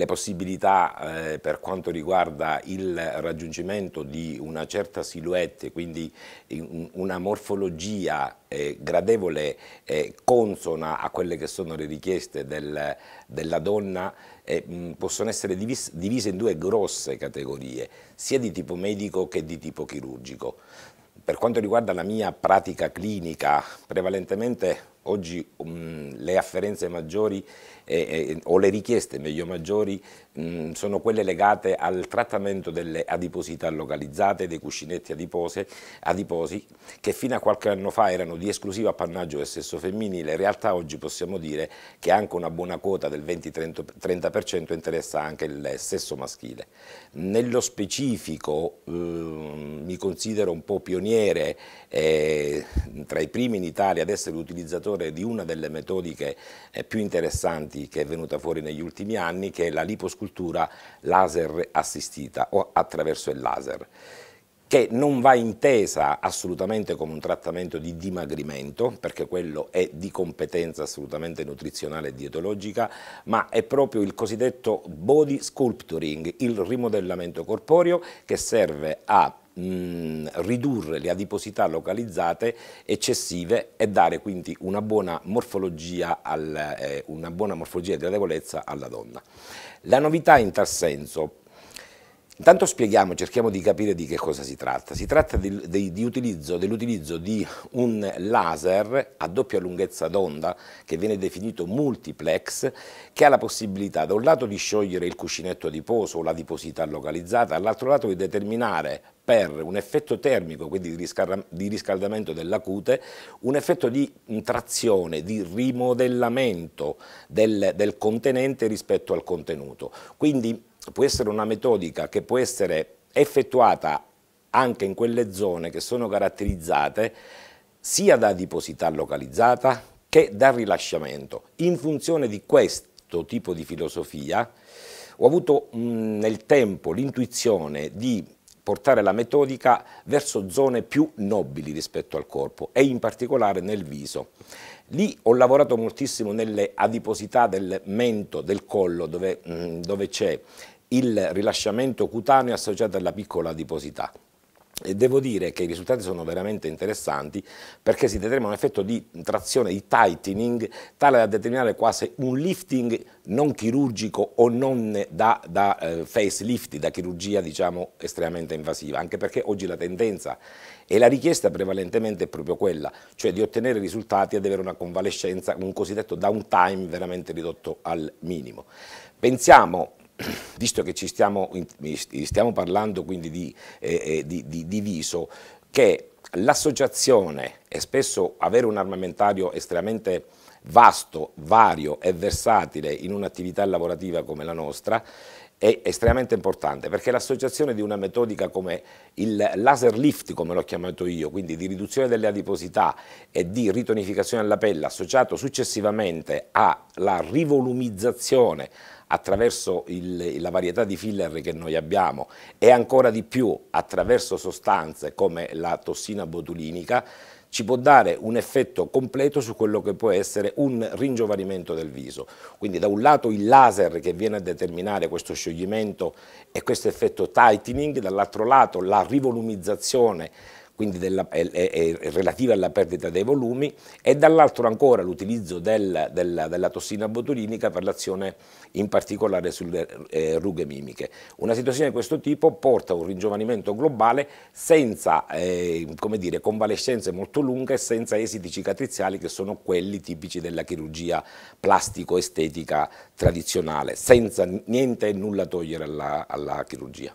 le possibilità eh, per quanto riguarda il raggiungimento di una certa silhouette, quindi una morfologia eh, gradevole e eh, consona a quelle che sono le richieste del, della donna, eh, mh, possono essere divis, divise in due grosse categorie, sia di tipo medico che di tipo chirurgico. Per quanto riguarda la mia pratica clinica, prevalentemente oggi um, le afferenze maggiori eh, eh, o le richieste meglio maggiori mh, mm, sono quelle legate al trattamento delle adiposità localizzate, dei cuscinetti adipose, adiposi che fino a qualche anno fa erano di esclusivo appannaggio del sesso femminile, in realtà oggi possiamo dire che anche una buona quota del 20-30% interessa anche il sesso maschile. Nello specifico eh, mi considero un po' pioniere eh, tra i primi in Italia ad essere utilizzatore autore di una delle metodiche eh, più interessanti che è venuta fuori negli ultimi anni, che è la liposcultura laser assistita o attraverso il laser che non va intesa assolutamente come un trattamento di dimagrimento, perché quello è di competenza assolutamente nutrizionale e dietologica, ma è proprio il cosiddetto body sculpturing, il rimodellamento corporeo che serve a mh, mm, ridurre le adiposità localizzate eccessive e dare quindi una buona morfologia, al, eh, una buona morfologia di adeguatezza alla donna. La novità in tal senso Intanto spieghiamo, cerchiamo di capire di che cosa si tratta. Si tratta di, di, di utilizzo, dell'utilizzo di un laser a doppia lunghezza d'onda, che viene definito multiplex, che ha la possibilità da un lato di sciogliere il cuscinetto adiposo o la l'adiposità localizzata, dall'altro lato di determinare per un effetto termico, quindi di riscaldamento della cute, un effetto di trazione, di rimodellamento del, del contenente rispetto al contenuto. Quindi può essere una metodica che può essere effettuata anche in quelle zone che sono caratterizzate sia da adiposità localizzata che da rilasciamento. In funzione di questo tipo di filosofia ho avuto mh, nel tempo l'intuizione di portare la metodica verso zone più nobili rispetto al corpo e in particolare nel viso. Lì ho lavorato moltissimo nelle adiposità del mento, del collo, dove, mm, dove c'è il rilasciamento cutaneo associato alla piccola adiposità. E devo dire che i risultati sono veramente interessanti perché si determina un effetto di trazione, di tightening, tale da determinare quasi un lifting non chirurgico o non da, da eh, facelift, da chirurgia diciamo estremamente invasiva, anche perché oggi la tendenza e la richiesta prevalentemente è proprio quella, cioè di ottenere risultati ed avere una convalescenza, un cosiddetto downtime veramente ridotto al minimo. Pensiamo visto che ci stiamo, stiamo parlando quindi di, eh, eh di, di diviso, che l'associazione e spesso avere un armamentario estremamente vasto, vario e versatile in un'attività lavorativa come la nostra è estremamente importante perché l'associazione di una metodica come il laser lift, come l'ho chiamato io, quindi di riduzione delle adiposità e di ritonificazione alla pelle associato successivamente alla rivolumizzazione attraverso il, la varietà di filler che noi abbiamo e ancora di più attraverso sostanze come la tossina botulinica ci può dare un effetto completo su quello che può essere un ringiovanimento del viso. Quindi da un lato il laser che viene a determinare questo scioglimento e questo effetto tightening, dall'altro lato la rivolumizzazione quindi della, è, è, è relativa alla perdita dei volumi, e dall'altro ancora l'utilizzo del, del, della tossina botulinica per l'azione in particolare sulle eh, rughe mimiche. Una situazione di questo tipo porta a un ringiovanimento globale senza eh, come dire, convalescenze molto lunghe e senza esiti cicatriziali che sono quelli tipici della chirurgia plastico-estetica tradizionale, senza niente e nulla togliere alla, alla chirurgia.